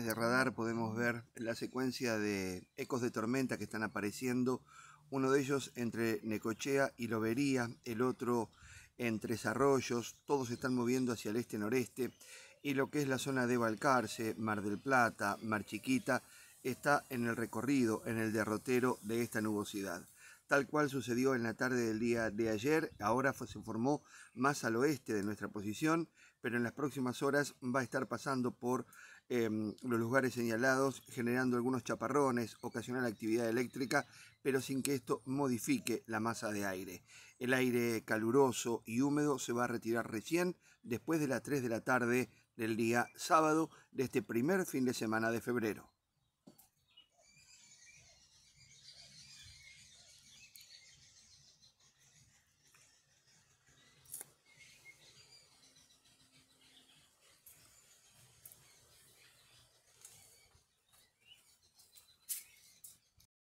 de radar podemos ver la secuencia de ecos de tormenta que están apareciendo, uno de ellos entre Necochea y Lobería, el otro entre Tres Arroyos, todos se están moviendo hacia el este-noreste y lo que es la zona de Balcarce, Mar del Plata, Mar Chiquita, está en el recorrido, en el derrotero de esta nubosidad tal cual sucedió en la tarde del día de ayer. Ahora se formó más al oeste de nuestra posición, pero en las próximas horas va a estar pasando por em, los lugares señalados, generando algunos chaparrones, ocasional actividad eléctrica, pero sin que esto modifique la masa de aire. El aire caluroso y húmedo se va a retirar recién después de las 3 de la tarde del día sábado de este primer fin de semana de febrero.